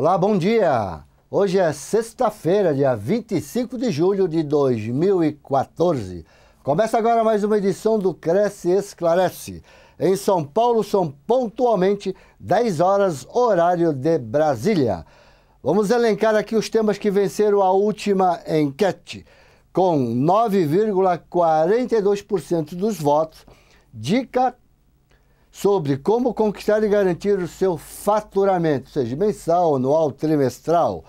Olá, bom dia! Hoje é sexta-feira, dia 25 de julho de 2014. Começa agora mais uma edição do Cresce Esclarece. Em São Paulo são pontualmente 10 horas, horário de Brasília. Vamos elencar aqui os temas que venceram a última enquete. Com 9,42% dos votos, Dica sobre como conquistar e garantir o seu faturamento, seja mensal, anual, trimestral,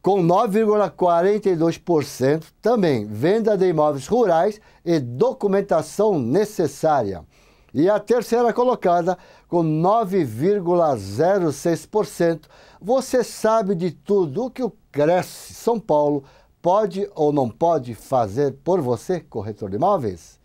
com 9,42% também venda de imóveis rurais e documentação necessária. E a terceira colocada, com 9,06%, você sabe de tudo o que o Cresce São Paulo pode ou não pode fazer por você, corretor de imóveis?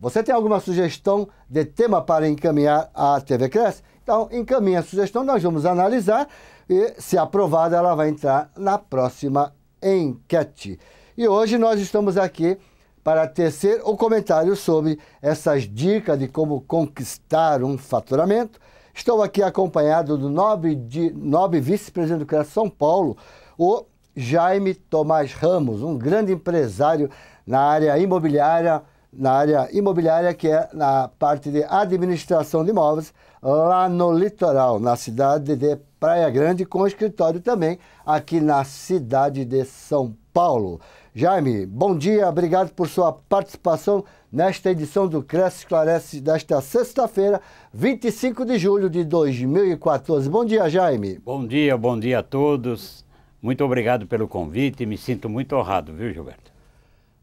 Você tem alguma sugestão de tema para encaminhar à TV Cresce? Então, encaminhe a sugestão, nós vamos analisar e, se aprovada, ela vai entrar na próxima enquete. E hoje nós estamos aqui para tecer o comentário sobre essas dicas de como conquistar um faturamento. Estou aqui acompanhado do nobre, nobre vice-presidente do CRES São Paulo, o Jaime Tomás Ramos, um grande empresário na área imobiliária, na área imobiliária, que é na parte de administração de imóveis, lá no litoral, na cidade de Praia Grande, com escritório também aqui na cidade de São Paulo. Jaime, bom dia, obrigado por sua participação nesta edição do Cresce Esclarece desta sexta-feira, 25 de julho de 2014. Bom dia, Jaime. Bom dia, bom dia a todos. Muito obrigado pelo convite, me sinto muito honrado, viu, Gilberto?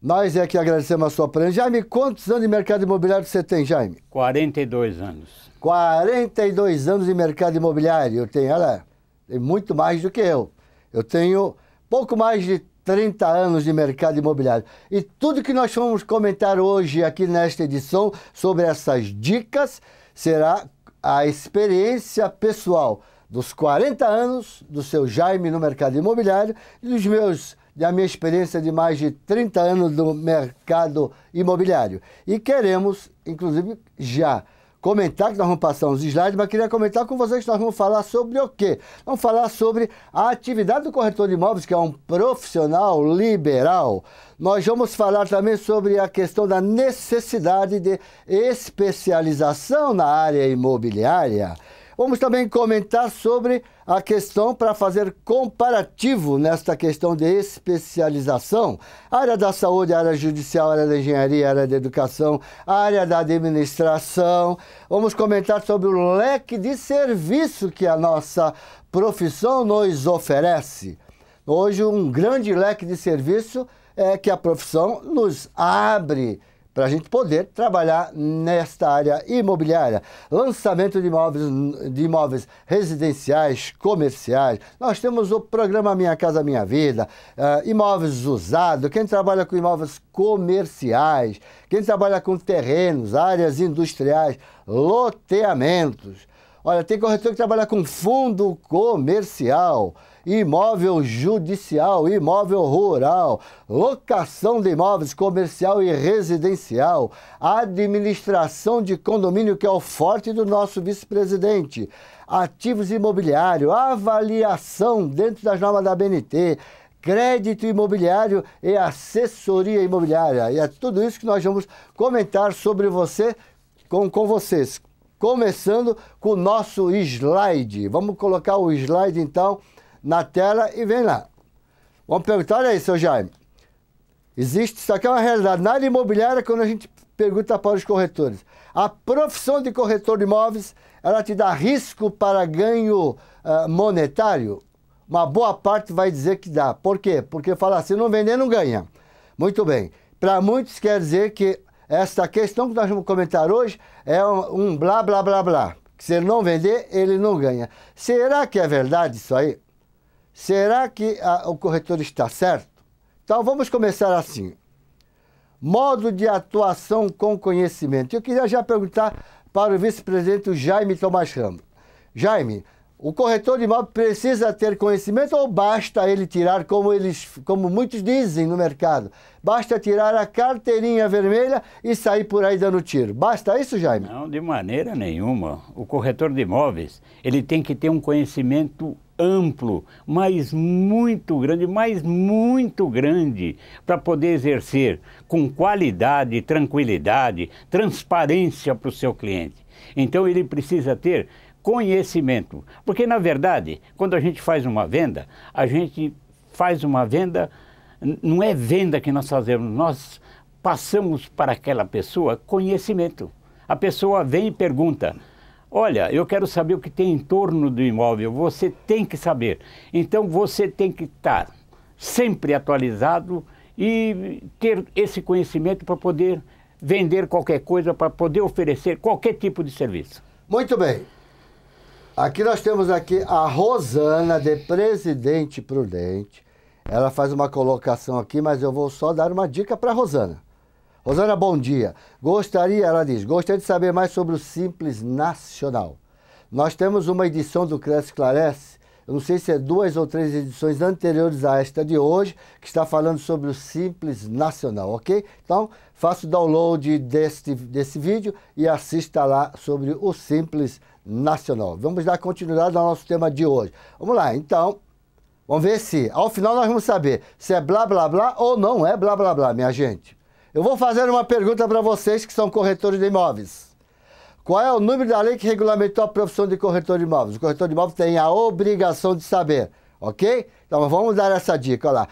Nós é que agradecemos a sua presença. Jaime, quantos anos de mercado imobiliário você tem, Jaime? 42 anos. 42 anos de mercado imobiliário. Eu tenho, olha, tem muito mais do que eu. Eu tenho pouco mais de 30 anos de mercado imobiliário. E tudo que nós vamos comentar hoje aqui nesta edição sobre essas dicas será a experiência pessoal dos 40 anos do seu Jaime no mercado imobiliário e dos meus da minha experiência de mais de 30 anos no mercado imobiliário. E queremos, inclusive, já comentar, que nós vamos passar uns slides, mas queria comentar com vocês que nós vamos falar sobre o quê? Vamos falar sobre a atividade do corretor de imóveis, que é um profissional liberal. Nós vamos falar também sobre a questão da necessidade de especialização na área imobiliária. Vamos também comentar sobre a questão para fazer comparativo nesta questão de especialização. área da saúde, área judicial, área da engenharia, área da educação, área da administração. Vamos comentar sobre o leque de serviço que a nossa profissão nos oferece. Hoje, um grande leque de serviço é que a profissão nos abre para a gente poder trabalhar nesta área imobiliária. Lançamento de imóveis, de imóveis residenciais, comerciais. Nós temos o programa Minha Casa Minha Vida, uh, imóveis usados, quem trabalha com imóveis comerciais, quem trabalha com terrenos, áreas industriais, loteamentos. Olha, tem corretor que trabalha com fundo comercial imóvel judicial, imóvel rural, locação de imóveis comercial e residencial, administração de condomínio, que é o forte do nosso vice-presidente, ativos imobiliários, avaliação dentro das normas da BNT, crédito imobiliário e assessoria imobiliária. E é tudo isso que nós vamos comentar sobre você com, com vocês. Começando com o nosso slide. Vamos colocar o slide então na tela e vem lá. Vamos perguntar aí, seu Jaime. Existe, isso aqui é uma realidade. Na área imobiliária, quando a gente pergunta para os corretores, a profissão de corretor de imóveis, ela te dá risco para ganho uh, monetário? Uma boa parte vai dizer que dá. Por quê? Porque fala assim, não vender, não ganha. Muito bem. Para muitos quer dizer que esta questão que nós vamos comentar hoje é um, um blá, blá, blá, blá. Que se ele não vender, ele não ganha. Será que é verdade isso aí? Será que a, o corretor está certo? Então vamos começar assim. Modo de atuação com conhecimento. Eu queria já perguntar para o vice-presidente Jaime Tomás Ramos. Jaime, o corretor de imóvel precisa ter conhecimento ou basta ele tirar, como, eles, como muitos dizem no mercado, basta tirar a carteirinha vermelha e sair por aí dando tiro. Basta isso, Jaime? Não, de maneira nenhuma. O corretor de imóveis, ele tem que ter um conhecimento amplo, mas muito grande, mas muito grande, para poder exercer com qualidade, tranquilidade, transparência para o seu cliente. Então ele precisa ter conhecimento. Porque, na verdade, quando a gente faz uma venda, a gente faz uma venda, não é venda que nós fazemos, nós passamos para aquela pessoa conhecimento. A pessoa vem e pergunta: Olha, eu quero saber o que tem em torno do imóvel. Você tem que saber. Então você tem que estar sempre atualizado e ter esse conhecimento para poder vender qualquer coisa, para poder oferecer qualquer tipo de serviço. Muito bem. Aqui nós temos aqui a Rosana de Presidente Prudente. Ela faz uma colocação aqui, mas eu vou só dar uma dica para Rosana. Rosana, bom dia. Gostaria, ela diz, gostaria de saber mais sobre o Simples Nacional. Nós temos uma edição do Cresce Clarece eu não sei se é duas ou três edições anteriores a esta de hoje, que está falando sobre o Simples Nacional, ok? Então, faça o download deste, desse vídeo e assista lá sobre o Simples Nacional. Vamos dar continuidade ao nosso tema de hoje. Vamos lá, então, vamos ver se, ao final nós vamos saber se é blá blá blá ou não é blá blá blá, minha gente. Eu vou fazer uma pergunta para vocês que são corretores de imóveis. Qual é o número da lei que regulamentou a profissão de corretor de imóveis? O corretor de imóveis tem a obrigação de saber, ok? Então vamos dar essa dica, olha lá.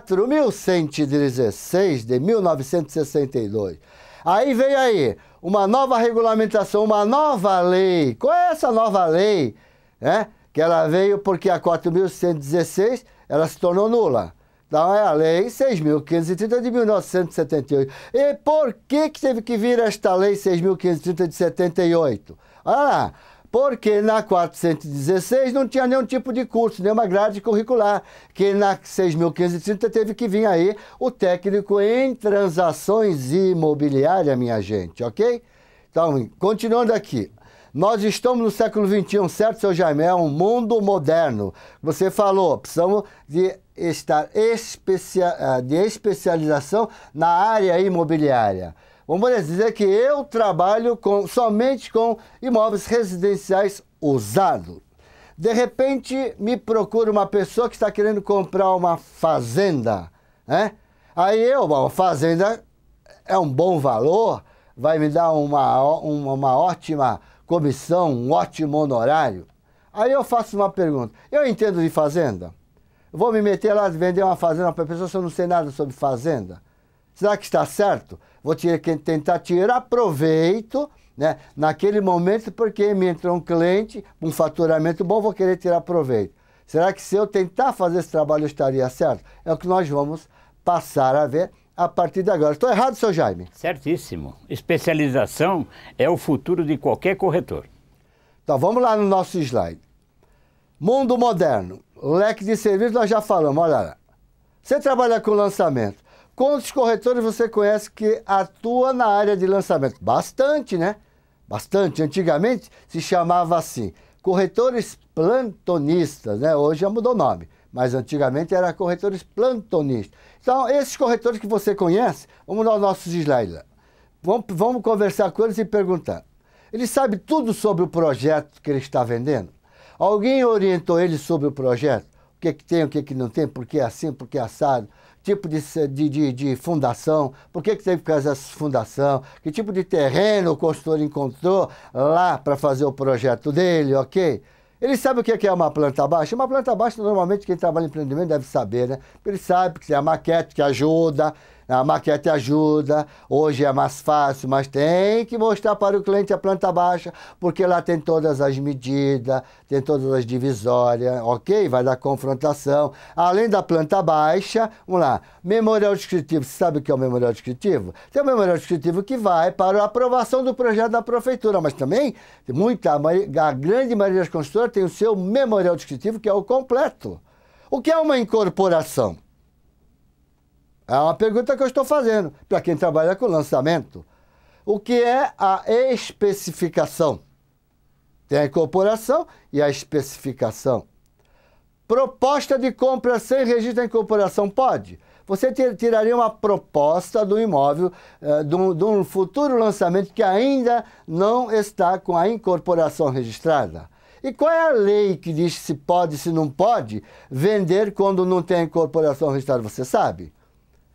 4.116 de 1962. Aí veio aí uma nova regulamentação, uma nova lei. Qual é essa nova lei? É, que ela veio porque a 4.116 ela se tornou nula. Então é a Lei 6.530 é de 1978. E por que, que teve que vir esta Lei 6.530 de 78? Ah, porque na 416 não tinha nenhum tipo de curso, nenhuma grade curricular, que na 6.530 teve que vir aí o técnico em transações imobiliárias, minha gente, ok? Então, continuando aqui. Nós estamos no século XXI, certo, seu Jaime? É um mundo moderno. Você falou, precisamos de estar especia eh, de especialização na área imobiliária. Vamos dizer que eu trabalho com, somente com imóveis residenciais usados. De repente, me procura uma pessoa que está querendo comprar uma fazenda. Né? Aí eu, uma fazenda é um bom valor, vai me dar uma, uma, uma ótima comissão, um ótimo honorário. Aí eu faço uma pergunta: eu entendo de fazenda? vou me meter lá de vender uma fazenda para pessoa se eu não sei nada sobre fazenda. Será que está certo? Vou tentar tirar proveito né? naquele momento, porque me entrou um cliente, um faturamento bom, vou querer tirar proveito. Será que se eu tentar fazer esse trabalho estaria certo? É o que nós vamos passar a ver a partir de agora. Estou errado, seu Jaime? Certíssimo. Especialização é o futuro de qualquer corretor. Então vamos lá no nosso slide. Mundo moderno. Leque de serviço, nós já falamos, olha lá. Você trabalha com lançamento. Quantos corretores você conhece que atua na área de lançamento? Bastante, né? Bastante. Antigamente se chamava assim, corretores plantonistas, né? Hoje já mudou o nome, mas antigamente era corretores plantonistas. Então, esses corretores que você conhece, vamos dar os nossos slides Vamos, vamos conversar com eles e perguntar. Ele sabe tudo sobre o projeto que ele está vendendo? Alguém orientou ele sobre o projeto? O que, é que tem, o que, é que não tem, por que é assim, por que é assado? Tipo de, de, de, fundação, por que, que teve que fazer essa fundação? Que tipo de terreno o consultor encontrou lá para fazer o projeto dele, ok? Ele sabe o é que é uma planta baixa? Uma planta baixa, normalmente, quem trabalha em empreendimento deve saber, né? Ele sabe que é a maquete que ajuda, a maquete ajuda, hoje é mais fácil, mas tem que mostrar para o cliente a planta baixa, porque lá tem todas as medidas, tem todas as divisórias, ok? Vai dar confrontação. Além da planta baixa, vamos lá, memorial descritivo. Você sabe o que é o memorial descritivo? Tem o memorial descritivo que vai para a aprovação do projeto da prefeitura, mas também muita, a grande maioria das construtoras tem o seu memorial descritivo, que é o completo. O que é uma incorporação? É uma pergunta que eu estou fazendo para quem trabalha com lançamento. O que é a especificação? Tem a incorporação e a especificação. Proposta de compra sem registro da incorporação pode? Você tiraria uma proposta do imóvel, eh, de um, futuro lançamento que ainda não está com a incorporação registrada. E qual é a lei que diz se pode, se não pode vender quando não tem incorporação registrada? Você sabe?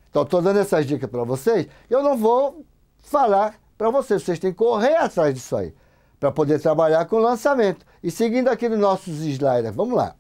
Então, estou dando essas dicas para vocês. Eu não vou falar para vocês. Vocês têm que correr atrás disso aí para poder trabalhar com lançamento. E seguindo aqui nos nossos slides, vamos lá.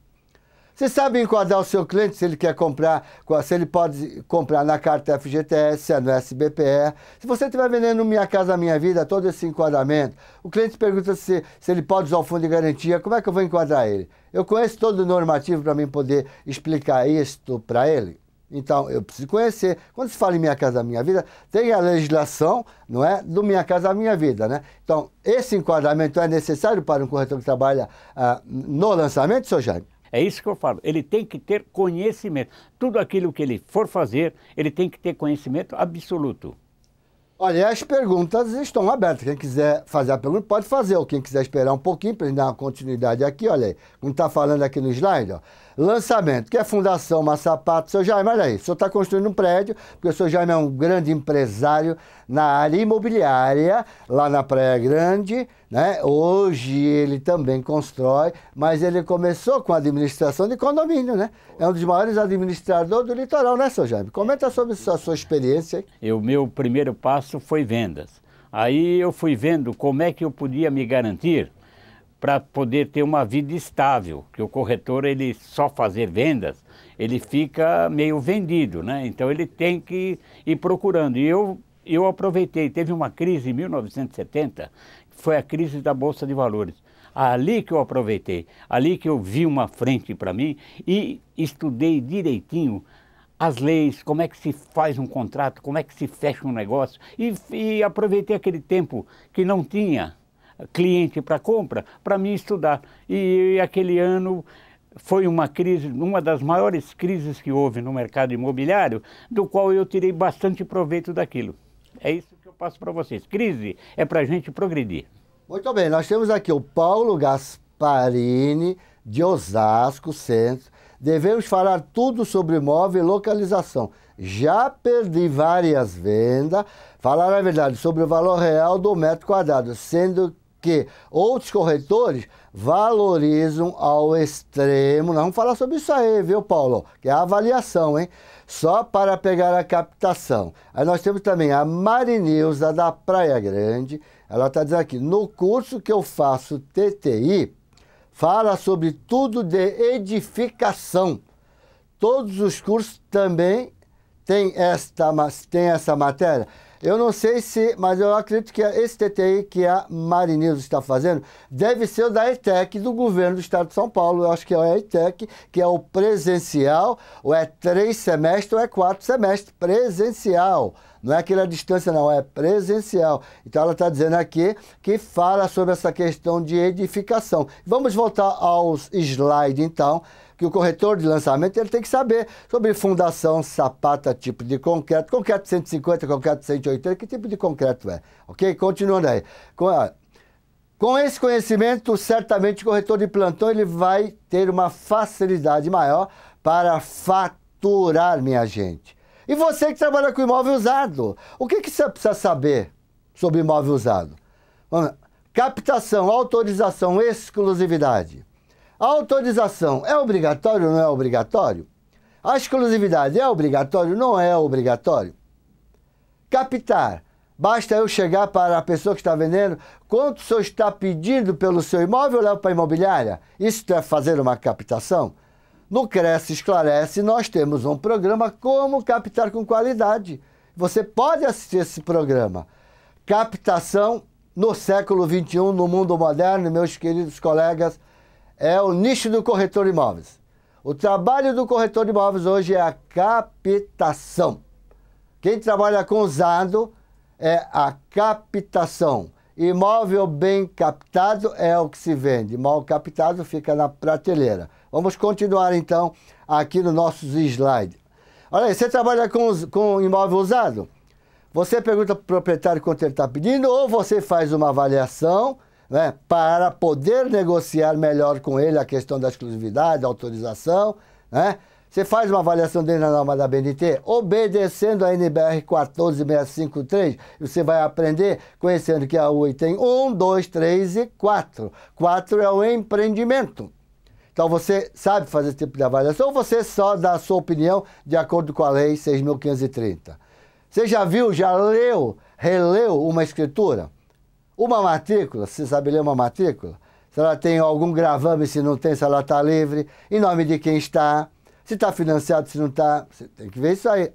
Você sabe enquadrar é o seu cliente se ele quer comprar, se ele pode comprar na carta FGTS, é no SBPE. Se você estiver vendendo Minha Casa Minha Vida, todo esse enquadramento, o cliente pergunta se, se ele pode usar o fundo de garantia, como é que eu vou enquadrar ele? Eu conheço todo o normativo para mim poder explicar isso para ele? Então, eu preciso conhecer. Quando se fala em Minha Casa Minha Vida, tem a legislação, não é? Do Minha Casa Minha Vida, né? Então, esse enquadramento é necessário para um corretor que trabalha ah, no lançamento, seu Jaime? É isso que eu falo. Ele tem que ter conhecimento. Tudo aquilo que ele for fazer, ele tem que ter conhecimento absoluto. Olha, as perguntas estão abertas. Quem quiser fazer a pergunta, pode fazer. Ou quem quiser esperar um pouquinho para dar uma continuidade aqui, olha aí. Como está falando aqui no slide, ó. Lançamento, que é a Fundação Massapato. Seu Jaime, olha aí, o senhor está construindo um prédio, porque o seu Jaime é um grande empresário na área imobiliária, lá na Praia Grande. Né? Hoje ele também constrói, mas ele começou com a administração de condomínio, né? É um dos maiores administradores do litoral, né, seu Jaime? Comenta sobre a sua experiência. E o meu primeiro passo foi vendas. Aí eu fui vendo como é que eu podia me garantir para poder ter uma vida estável, que o corretor ele só fazer vendas, ele fica meio vendido, né? Então ele tem que ir procurando. E eu eu aproveitei, teve uma crise em 1970, foi a crise da bolsa de valores. Ali que eu aproveitei, ali que eu vi uma frente para mim e estudei direitinho as leis, como é que se faz um contrato, como é que se fecha um negócio. E, e aproveitei aquele tempo que não tinha cliente para compra para mim estudar. E, e aquele ano foi uma crise, uma das maiores crises que houve no mercado imobiliário, do qual eu tirei bastante proveito daquilo. É isso que eu passo para vocês. Crise é para a gente progredir. Muito bem, nós temos aqui o Paulo Gasparini, de Osasco Centro. Devemos falar tudo sobre imóvel e localização. Já perdi várias vendas. Falar a verdade sobre o valor real do metro quadrado, sendo que outros corretores valorizam ao extremo. Nós vamos falar sobre isso aí, viu, Paulo? Que é a avaliação, hein? Só para pegar a captação. Aí nós temos também a Marinilza da Praia Grande. Ela está dizendo aqui: no curso que eu faço TTI, fala sobre tudo de edificação. Todos os cursos também têm esta, têm essa matéria. Eu não sei se, mas eu acredito que esse TTI que a Marinildo está fazendo deve ser o da ETEC do governo do estado de São Paulo. Eu acho que é o ETEC, que é o presencial, ou é três semestres ou é quatro semestres, presencial. Não é aquela distância, não, é presencial. Então ela está dizendo aqui que fala sobre essa questão de edificação. Vamos voltar aos slides, então que o corretor de lançamento ele tem que saber sobre fundação, sapata, tipo de concreto, concreto 150, concreto 180, que tipo de concreto é. Ok? Continuando aí. Com, a, com esse conhecimento, certamente o corretor de plantão ele vai ter uma facilidade maior para faturar, minha gente. E você que trabalha com imóvel usado, o que, que você precisa saber sobre imóvel usado? Captação, autorização, exclusividade. A autorização é obrigatório ou não é obrigatório? A exclusividade é obrigatório ou não é obrigatório? Captar. Basta eu chegar para a pessoa que está vendendo, quanto o senhor está pedindo pelo seu imóvel, eu levo para a imobiliária. Isso é fazer uma captação? No Cresce Esclarece, nós temos um programa Como Captar com Qualidade. Você pode assistir esse programa. Captação no século XXI, no mundo moderno, meus queridos colegas, é o nicho do corretor de imóveis. O trabalho do corretor de imóveis hoje é a captação. Quem trabalha com usado é a captação. Imóvel bem captado é o que se vende, mal captado fica na prateleira. Vamos continuar então aqui nos nossos slides. Olha aí, você trabalha com, com imóvel usado? Você pergunta para o proprietário quanto ele está pedindo ou você faz uma avaliação né, para poder negociar melhor com ele a questão da exclusividade, da autorização, né? Você faz uma avaliação dele na norma da BNT, obedecendo a NBR 14653, você vai aprender conhecendo que a UI tem 1, 2, 3 e 4. 4 é o empreendimento. Então você sabe fazer esse tipo de avaliação ou você só dá a sua opinião de acordo com a lei 6.530? Você já viu, já leu, releu uma escritura? Uma matrícula, se sabe ler uma matrícula, se ela tem algum gravame, se não tem, se ela está livre, em nome de quem está, se está financiado, se não está, você tem que ver isso aí.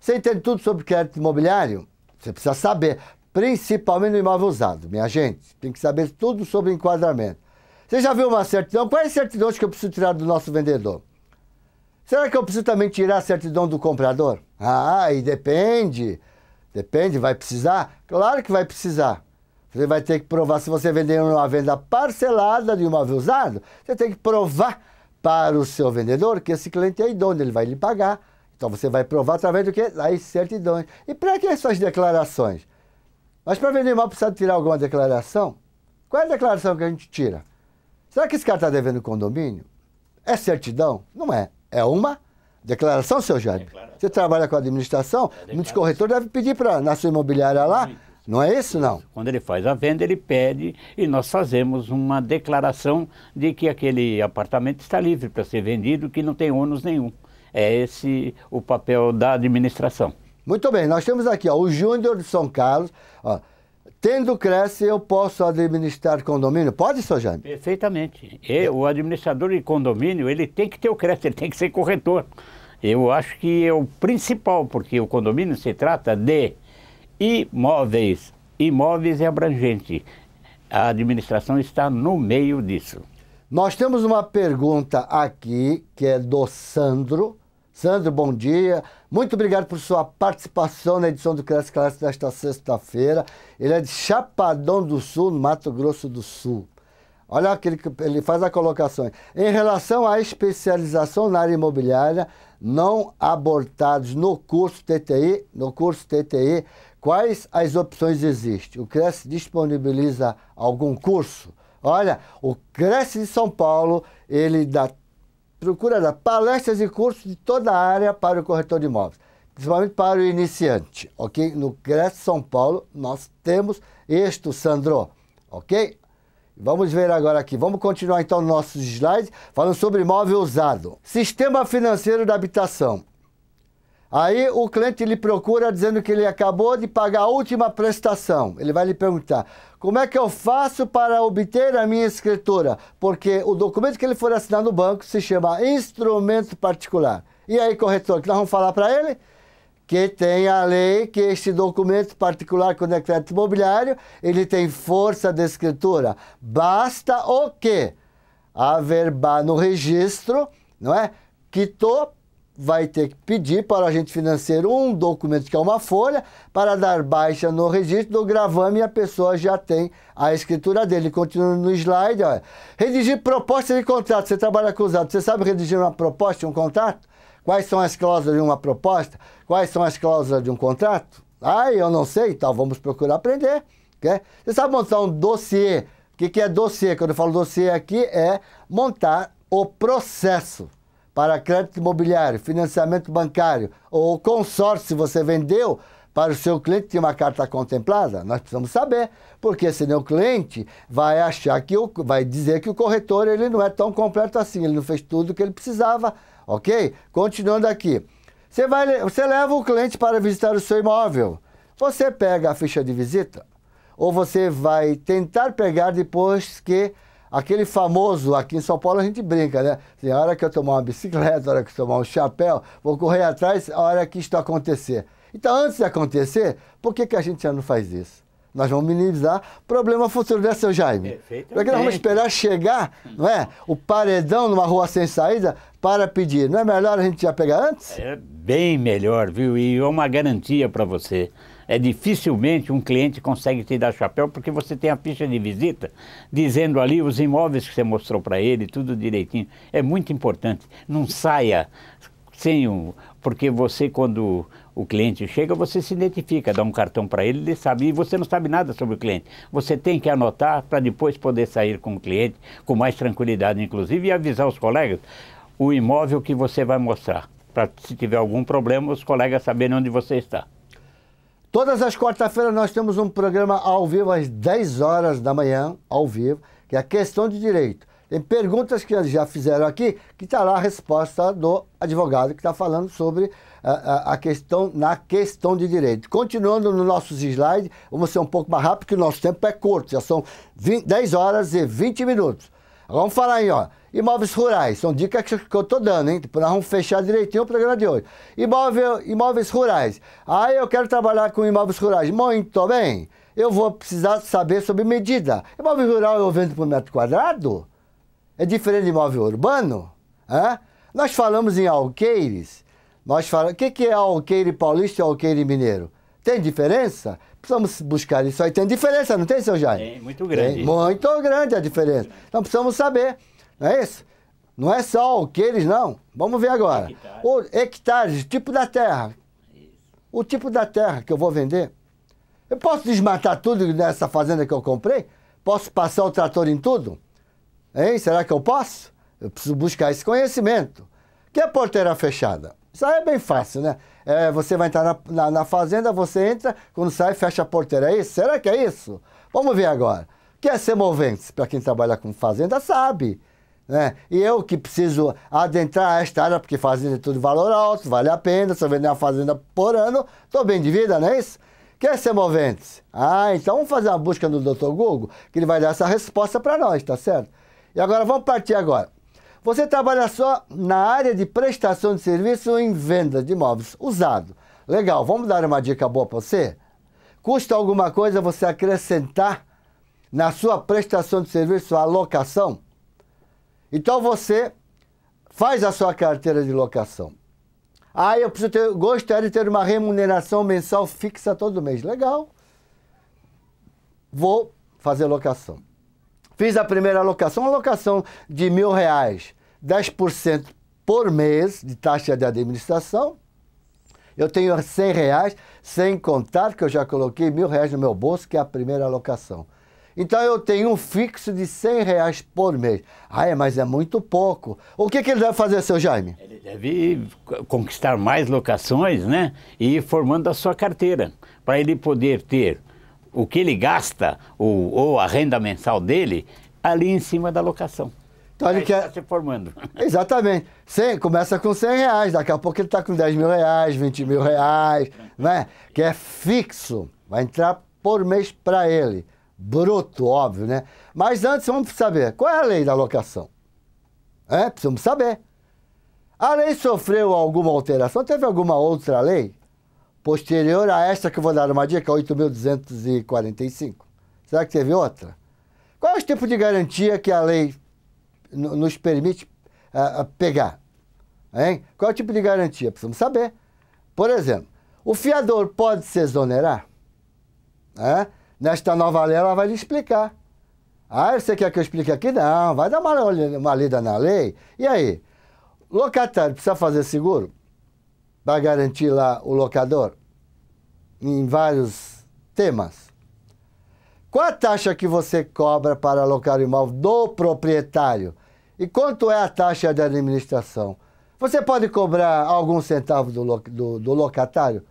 Você entende tudo sobre crédito imobiliário? Você precisa saber, principalmente no imóvel usado, minha gente. Tem que saber tudo sobre enquadramento. Você já viu uma certidão? Quais é certidões que eu preciso tirar do nosso vendedor? Será que eu preciso também tirar a certidão do comprador? Ah, e depende. Depende, vai precisar? Claro que vai precisar. Você vai ter que provar, se você vender uma venda parcelada de um imóvel usado, você tem que provar para o seu vendedor que esse cliente é idôneo, ele vai lhe pagar. Então você vai provar através do que? Das certidões. E para que essas declarações? Mas para vender imóvel precisa tirar alguma declaração? Qual é a declaração que a gente tira? Será que esse cara está devendo condomínio? É certidão? Não é. É uma declaração, seu Jaime. Você trabalha com a administração, é muitos corretores devem pedir para na sua imobiliária lá, não é isso, não? Quando ele faz a venda, ele pede e nós fazemos uma declaração de que aquele apartamento está livre para ser vendido, que não tem ônus nenhum. É esse o papel da administração. Muito bem, nós temos aqui ó, o Júnior de São Carlos. Ó, Tendo Cresce, eu posso administrar condomínio? Pode, senhor Jaime? Perfeitamente. E, o administrador de condomínio, ele tem que ter o Cresce, ele tem que ser corretor. Eu acho que é o principal, porque o condomínio se trata de Imóveis. Imóveis é abrangente. A administração está no meio disso. Nós temos uma pergunta aqui que é do Sandro. Sandro, bom dia. Muito obrigado por sua participação na edição do Classe Classe desta sexta-feira. Ele é de Chapadão do Sul, no Mato Grosso do Sul. Olha aquele que ele faz a colocação. Em relação à especialização na área imobiliária, não abortados no curso TTI, no curso TTI, Quais as opções existem? O Cresce disponibiliza algum curso? Olha, o Cresce de São Paulo, ele dá, procura dar palestras e cursos de toda a área para o corretor de imóveis, principalmente para o iniciante, ok? No Cresce São Paulo, nós temos isto, Sandro, ok? Vamos ver agora aqui. Vamos continuar então nossos slides falando sobre imóvel usado. Sistema financeiro da habitação. Aí o cliente lhe procura dizendo que ele acabou de pagar a última prestação. Ele vai lhe perguntar: como é que eu faço para obter a minha escritura? Porque o documento que ele for assinar no banco se chama instrumento particular. E aí, corretor, que nós vamos falar para ele? Que tem a lei que este documento particular com decreto imobiliário, ele tem força de escritura. Basta o quê? Averbar no registro, não é? Quitou, vai ter que pedir para o agente financeiro um documento que é uma folha para dar baixa no registro do gravame e a pessoa já tem a escritura dele. continuando no slide, olha. Redigir proposta de contrato. Você trabalha acusado, você sabe redigir uma proposta, um contrato? Quais são as cláusulas de uma proposta? Quais são as cláusulas de um contrato? Ah, eu não sei, então vamos procurar aprender. Quer? Você sabe montar um dossiê? O que é dossiê? Quando eu falo dossiê aqui, é montar o processo para crédito imobiliário, financiamento bancário ou consórcio você vendeu para o seu cliente tinha uma carta contemplada? Nós precisamos saber, porque senão o cliente vai achar que o, vai dizer que o corretor ele não é tão completo assim, ele não fez tudo o que ele precisava, ok? Continuando aqui, você vai, você leva o cliente para visitar o seu imóvel, você pega a ficha de visita ou você vai tentar pegar depois que aquele famoso, aqui em São Paulo a gente brinca, né? Assim, a hora que eu tomar uma bicicleta, a hora que eu tomar um chapéu, vou correr atrás a hora que isto acontecer. Então, antes de acontecer, por que, que a gente já não faz isso? Nós vamos minimizar problema futuro, né, seu Jaime? Para que nós vamos esperar chegar, não é? O paredão numa rua sem saída para pedir. Não é melhor a gente já pegar antes? É bem melhor, viu? E é uma garantia para você. É dificilmente um cliente consegue te dar chapéu porque você tem a ficha de visita dizendo ali os imóveis que você mostrou para ele, tudo direitinho. É muito importante. Não saia sem um, porque você quando o cliente chega, você se identifica, dá um cartão para ele, ele sabe, e você não sabe nada sobre o cliente. Você tem que anotar para depois poder sair com o cliente com mais tranquilidade, inclusive, e avisar os colegas o imóvel que você vai mostrar, para se tiver algum problema, os colegas saberem onde você está. Todas as quarta-feiras nós temos um programa ao vivo às 10 horas da manhã, ao vivo, que é a questão de direito. Tem perguntas que eles já fizeram aqui, que está lá a resposta do advogado que está falando sobre a, a, questão, na questão de direito. Continuando nos nossos slides, vamos ser um pouco mais rápido, porque o nosso tempo é curto, já são 20, 10 horas e 20 minutos. Vamos falar aí, ó. Imóveis rurais, são dicas que eu estou dando, hein? Nós vamos fechar direitinho o programa de hoje. Imóvel, imóveis rurais. Ah, eu quero trabalhar com imóveis rurais. Muito bem. Eu vou precisar saber sobre medida. Imóvel rural eu vendo por metro quadrado? É diferente de imóvel urbano? Hã? Nós falamos em alqueires nós falamos, o que, que é alqueire paulista e alqueire mineiro? Tem diferença? Precisamos buscar isso aí. Tem diferença, não tem, seu Jair? Tem, muito grande. Tem, muito grande a diferença. Então precisamos saber, não é isso? Não é só alqueires, não. Vamos ver agora. Hectares. O, hectares, tipo da terra. Isso. O tipo da terra que eu vou vender. Eu posso desmatar tudo nessa fazenda que eu comprei? Posso passar o trator em tudo? Hein? Será que eu posso? Eu preciso buscar esse conhecimento. Que é porteira fechada? Isso aí é bem fácil, né? É, você vai entrar na, na, na, fazenda, você entra, quando sai, fecha a porteira. É isso? Será que é isso? Vamos ver agora. O que é semoventes? Para quem trabalha com fazenda, sabe. Né? E eu que preciso adentrar esta área, porque fazenda é tudo valor alto, vale a pena, se eu vender uma fazenda por ano, estou bem de vida, não é isso? Quer ser movente? Ah, então vamos fazer uma busca no Dr. Google, que ele vai dar essa resposta para nós, tá certo? E agora vamos partir agora. Você trabalha só na área de prestação de serviço em venda de imóveis usado. Legal, vamos dar uma dica boa para você? Custa alguma coisa você acrescentar na sua prestação de serviço a locação? Então você faz a sua carteira de locação. Ah, eu preciso ter, gostaria de ter uma remuneração mensal fixa todo mês. Legal. Vou fazer locação. Fiz a primeira alocação, uma alocação de mil reais, 10% por mês de taxa de administração. Eu tenho 100 reais, sem contar que eu já coloquei mil reais no meu bolso, que é a primeira alocação. Então eu tenho um fixo de 100 reais por mês. Ah, é, mas é muito pouco. O que, que ele deve fazer, seu Jaime? Ele deve conquistar mais locações, né? E ir formando a sua carteira, para ele poder ter o que ele gasta ou, ou a renda mensal dele ali em cima da locação. Então ele quer... está se formando. Exatamente. 100, começa com 100 reais, daqui a pouco ele está com 10 mil reais, 20 mil reais, né? Que é fixo, vai entrar por mês para ele. Bruto, óbvio, né? Mas antes vamos saber, qual é a lei da locação? É, precisamos saber. A lei sofreu alguma alteração? Teve alguma outra lei posterior a esta que eu vou dar uma dica, 8.245. Será que teve outra? Qual é o tipo de garantia que a lei nos permite uh, pegar? Hein? Qual é o tipo de garantia? Precisamos saber. Por exemplo, o fiador pode se exonerar? É? Nesta nova lei, ela vai lhe explicar. Ah, você quer que eu explique aqui? Não, vai dar uma, uma lida na lei. E aí? Locatário precisa fazer seguro? para garantir lá o locador em vários temas. Qual a taxa que você cobra para alocar o imóvel do proprietário? E quanto é a taxa da administração? Você pode cobrar algum centavo do, do, do, locatário?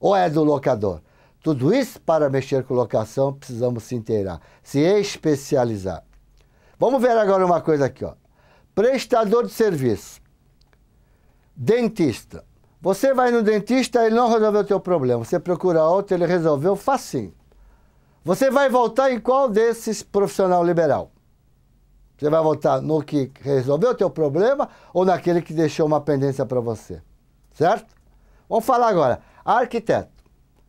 Ou é do locador? Tudo isso para mexer com locação, precisamos se inteirar, se especializar. Vamos ver agora uma coisa aqui, ó. Prestador de serviço. Dentista. Você vai no dentista, ele não resolveu o teu problema. Você procura outro, ele resolveu facinho. Você vai voltar em qual desses profissional liberal? Você vai voltar no que resolveu o teu problema ou naquele que deixou uma pendência para você? Certo? Vamos falar agora. Arquiteto.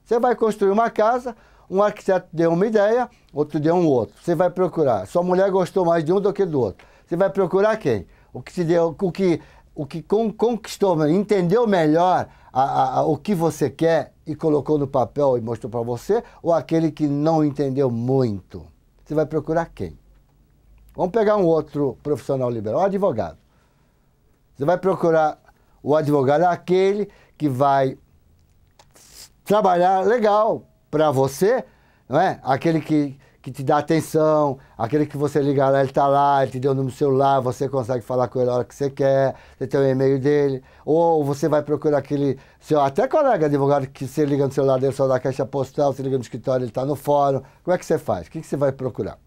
Você vai construir uma casa, um arquiteto deu uma ideia, outro deu um outro. Você vai procurar. Sua mulher gostou mais de um do que do outro. Você vai procurar quem? O que te deu, o que o que conquistou, entendeu melhor a, a, a, o que você quer e colocou no papel e mostrou para você, ou aquele que não entendeu muito? Você vai procurar quem? Vamos pegar um outro profissional liberal, um advogado. Você vai procurar o advogado, aquele que vai trabalhar legal para você, não é? Aquele que que te dá atenção, aquele que você liga lá, ele está lá, ele te deu o número do celular, você consegue falar com ele a hora que você quer, você tem o e-mail dele, ou você vai procurar aquele seu até colega advogado que você liga no celular dele, só da caixa postal, você liga no escritório, ele está no fórum. Como é que você faz? O que, que você vai procurar?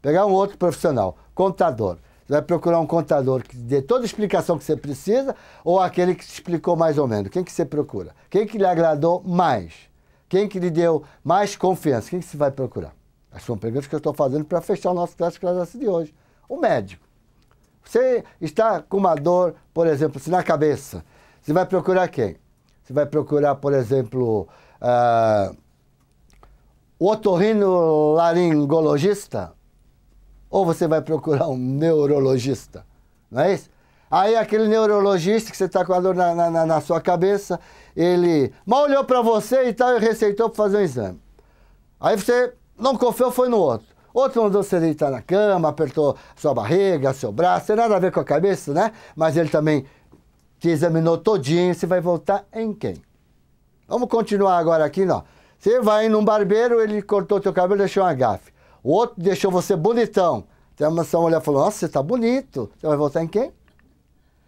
Pegar um outro profissional, contador. Você vai procurar um contador que dê toda a explicação que você precisa ou aquele que te explicou mais ou menos. Quem que você procura? Quem que lhe agradou mais? Quem que lhe deu mais confiança? Quem que você vai procurar? as São perguntas que eu estou fazendo para fechar o nosso clássico classe de hoje. O médico. Você está com uma dor, por exemplo, se assim, na cabeça, você vai procurar quem? Você vai procurar, por exemplo, uh, o otorrinolaringologista? Ou você vai procurar um neurologista? Não é isso? Aí aquele neurologista que você está com a dor na, na, na, sua cabeça, ele mal olhou para você e tal e receitou para fazer um exame. Aí você não confiou, foi no outro. Outro mandou você deitar na cama, apertou sua barriga, seu braço, tem nada a ver com a cabeça, né? Mas ele também te examinou todinho, você vai voltar em quem? Vamos continuar agora aqui, não. Você vai num barbeiro, ele cortou teu cabelo, deixou uma gafe. O outro deixou você bonitão. Tem uma mansão olhar e falou, nossa, você tá bonito. Você vai voltar em quem?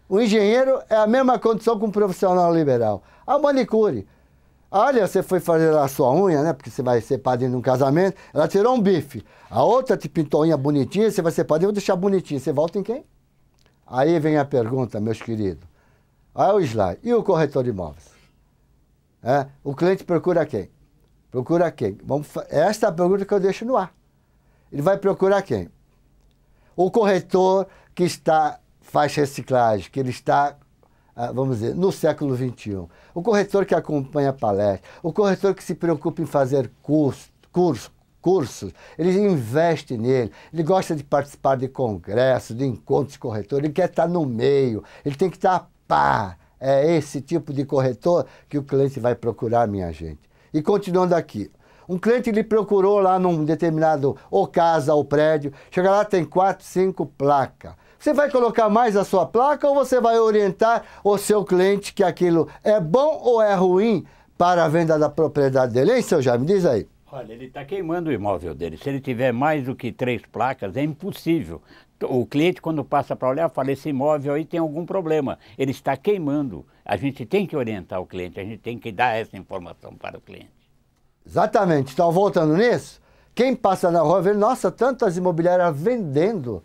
O engenheiro é a mesma condição que um profissional liberal. A manicure. Olha, você foi fazer a sua unha, né? Porque você vai ser padrinho de um casamento. Ela tirou um bife. A outra te pintou a unha bonitinha, você vai ser padrinho, vou deixar bonitinha. Você volta em quem? Aí vem a pergunta, meus queridos. Olha o slide. E o corretor de imóveis? É, o cliente procura quem? Procura quem? Vamos, é esta é a pergunta que eu deixo no ar. Ele vai procurar quem? O corretor que está faz reciclagem, que ele está ah, vamos dizer, no século XXI. O corretor que acompanha a palestra, o corretor que se preocupa em fazer curso, curso, cursos, ele investe nele, ele gosta de participar de congressos, de encontros de corretor, ele quer estar no meio, ele tem que estar a par. É esse tipo de corretor que o cliente vai procurar, minha gente. E continuando aqui. Um cliente lhe procurou lá num determinado ou casa ou prédio, chega lá tem quatro, cinco placas. Você vai colocar mais a sua placa ou você vai orientar o seu cliente que aquilo é bom ou é ruim para a venda da propriedade dele? Hein, seu Jaime? Diz aí. Olha, ele está queimando o imóvel dele. Se ele tiver mais do que três placas, é impossível. O cliente, quando passa para olhar, fala: esse imóvel aí tem algum problema. Ele está queimando. A gente tem que orientar o cliente, a gente tem que dar essa informação para o cliente. Exatamente. Então, voltando nisso, quem passa na rua vê, nossa, tantas imobiliárias vendendo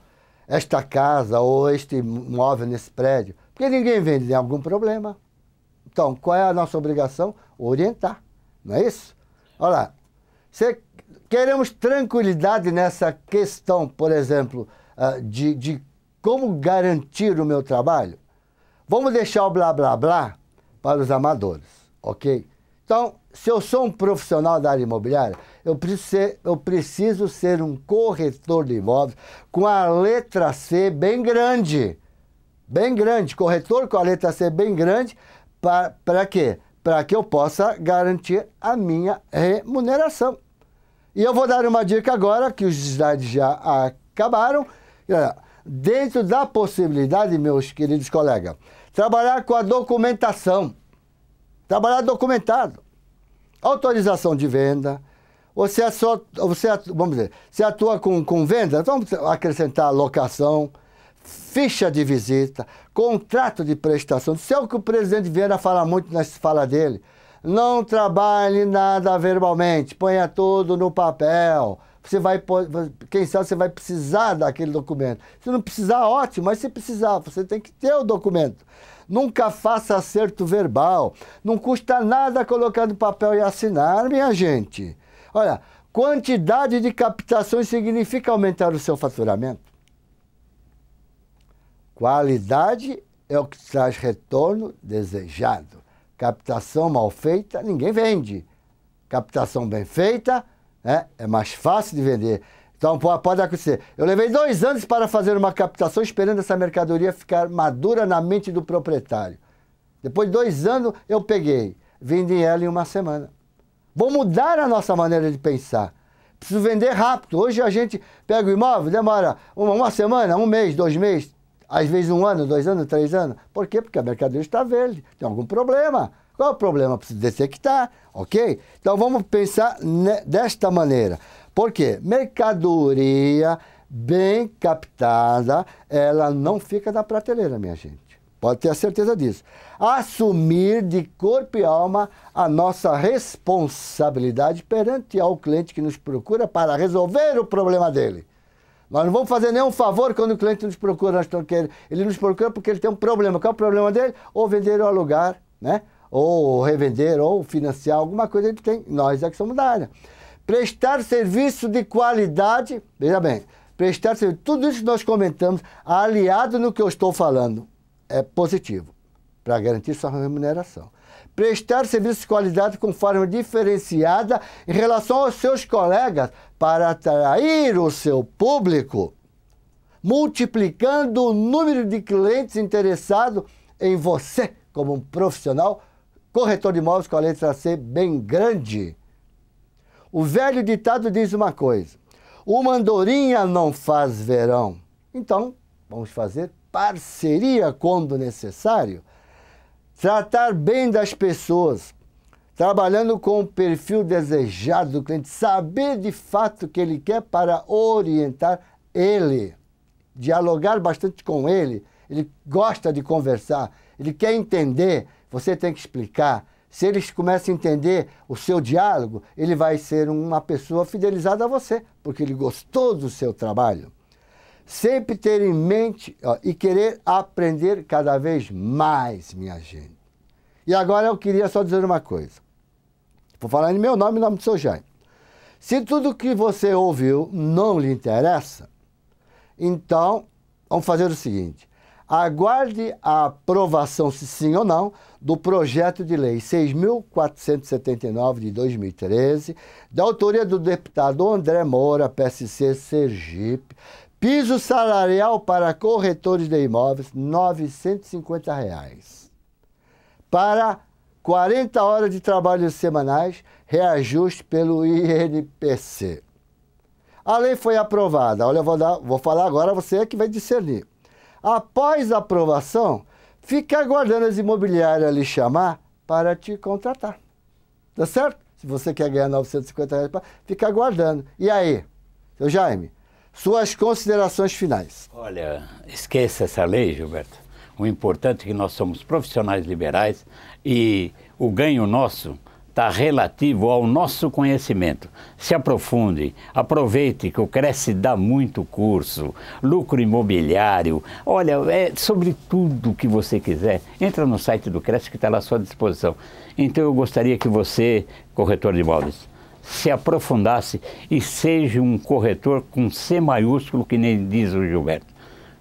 esta casa ou este móvel nesse prédio, porque ninguém vende, tem algum problema. Então, qual é a nossa obrigação? Orientar, não é isso? Olha lá, se queremos tranquilidade nessa questão, por exemplo, ah, de, de como garantir o meu trabalho, vamos deixar o blá blá blá para os amadores, ok? Então, se eu sou um profissional da área imobiliária, eu preciso, ser, eu preciso ser um corretor de imóveis com a letra C bem grande. Bem grande. Corretor com a letra C bem grande. Para quê? Para que eu possa garantir a minha remuneração. E eu vou dar uma dica agora, que os slides já acabaram. Dentro da possibilidade, meus queridos colegas, trabalhar com a documentação. Trabalhar documentado autorização de venda, você é só, você atua, é, vamos dizer, você atua com, com venda, vamos acrescentar locação, ficha de visita, contrato de prestação. Isso é o que o presidente Vieira fala muito nas fala dele. Não trabalhe nada verbalmente, ponha tudo no papel. Você vai, quem sabe você vai precisar daquele documento. Se não precisar, ótimo, mas se precisar, você tem que ter o documento. Nunca faça acerto verbal. Não custa nada colocar no papel e assinar, minha gente. Olha, quantidade de captações significa aumentar o seu faturamento. Qualidade é o que traz retorno desejado. Captação mal feita, ninguém vende. Captação bem feita, né, é mais fácil de vender. Então pode acontecer. Eu levei dois anos para fazer uma captação esperando essa mercadoria ficar madura na mente do proprietário. Depois de dois anos eu peguei, vendi ela em uma semana. Vou mudar a nossa maneira de pensar. Preciso vender rápido. Hoje a gente pega o imóvel, demora uma, uma semana, um mês, dois meses, às vezes um ano, dois anos, três anos. Por quê? Porque a mercadoria está verde, tem algum problema. Qual é o problema? Preciso detectar, ok? Então vamos pensar desta maneira. Por quê? Mercadoria bem captada, ela não fica na prateleira, minha gente. Pode ter a certeza disso. Assumir de corpo e alma a nossa responsabilidade perante ao cliente que nos procura para resolver o problema dele. Nós não vamos fazer nenhum favor quando o cliente nos procura. Ele nos procura porque ele tem um problema. Qual é o problema dele? Ou vender ou alugar, né? ou revender, ou financiar alguma coisa que ele tem. Nós é que somos da área prestar serviço de qualidade, veja bem, prestar serviço, tudo isso que nós comentamos, aliado no que eu estou falando, é positivo, para garantir sua remuneração. Prestar serviço de qualidade com forma diferenciada em relação aos seus colegas, para atrair o seu público, multiplicando o número de clientes interessados em você como um profissional corretor de imóveis com a letra C bem grande. O velho ditado diz uma coisa: uma andorinha não faz verão. Então, vamos fazer parceria quando necessário. Tratar bem das pessoas, trabalhando com o perfil desejado do cliente, saber de fato o que ele quer para orientar ele, dialogar bastante com ele. Ele gosta de conversar, ele quer entender, você tem que explicar se eles começam a entender o seu diálogo, ele vai ser uma pessoa fidelizada a você, porque ele gostou do seu trabalho. Sempre ter em mente ó, e querer aprender cada vez mais, minha gente. E agora eu queria só dizer uma coisa. Vou falar em meu nome e nome do seu Jaime. Se tudo que você ouviu não lhe interessa, então vamos fazer o seguinte: aguarde a aprovação, se sim ou não, do projeto de lei 6.479 de 2013, da autoria do deputado André Moura, PSC Sergipe, piso salarial para corretores de imóveis, R$ 950. Reais. Para 40 horas de trabalho semanais, reajuste pelo INPC. A lei foi aprovada. Olha, eu vou, dar, vou falar agora, você é que vai discernir após a aprovação, fica aguardando as imobiliárias lhe chamar para te contratar. Tá certo? Se você quer ganhar 950 reais, fica aguardando. E aí, seu Jaime, suas considerações finais. Olha, esqueça essa lei, Gilberto. O importante é que nós somos profissionais liberais e o ganho nosso está relativo ao nosso conhecimento. Se aprofunde, aproveite que o Cresce dá muito curso, lucro imobiliário, olha, é sobre tudo que você quiser. Entra no site do Cresce que está lá à sua disposição. Então eu gostaria que você, corretor de imóveis, se aprofundasse e seja um corretor com C maiúsculo, que nem diz o Gilberto.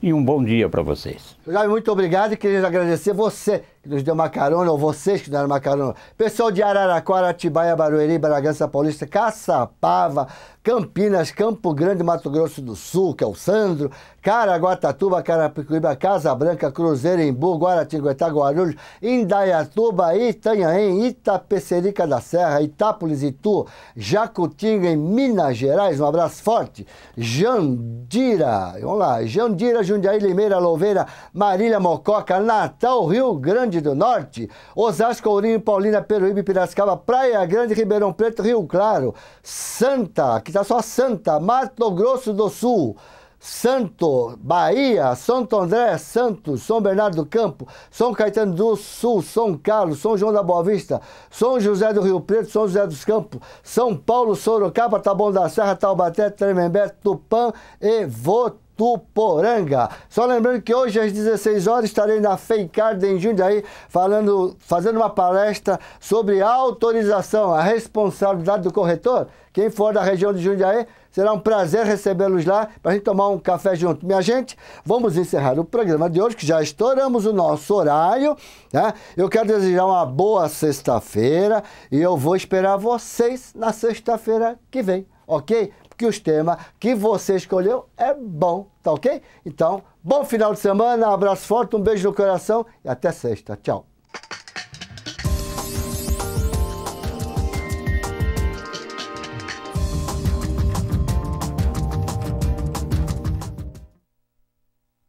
E um bom dia para vocês. Jaime, muito obrigado e queria agradecer você que nos deu uma carona, ou vocês que deram uma carona. Pessoal de Araraquara, Atibaia, Barueri, Bragança Paulista, Caçapava, Campinas, Campo Grande, Mato Grosso do Sul, que é o Sandro, Caraguatatuba, Carapicuíba, Casa Branca, Cruzeiro, Embu, Guaratinguetá, Guarulhos, Indaiatuba, Itanhaém, Itapecerica da Serra, Itápolis, Itu, Jacutinga, em Minas Gerais, um abraço forte, Jandira, vamos lá, Jandira, Jundiaí, Limeira, Louveira, Marília Mococa, Natal, Rio Grande do Norte, Osasco, Ourinho, Paulina, Peruíbe, Piracicaba, Praia Grande, Ribeirão Preto, Rio Claro, Santa, que está só Santa, Mato Grosso do Sul, Santo, Bahia, Santo André, Santos, São Bernardo do Campo, São Caetano do Sul, São Carlos, São João da Boa Vista, São José do Rio Preto, São José dos Campos, São Paulo, Sorocaba, Taboão da Serra, Taubaté, Tremembé, Tupã e Voto. Tuporanga. Só lembrando que hoje às 16 horas estarei na Feicard em Jundiaí falando, fazendo uma palestra sobre autorização, a responsabilidade do corretor. Quem for da região de Jundiaí, será um prazer recebê-los lá para a gente tomar um café junto. Minha gente, vamos encerrar o programa de hoje, que já estouramos o nosso horário. Né? Eu quero desejar uma boa sexta-feira e eu vou esperar vocês na sexta-feira que vem, ok? que os temas que você escolheu é bom, tá ok? Então, bom final de semana, abraço forte, um beijo no coração e até sexta. Tchau.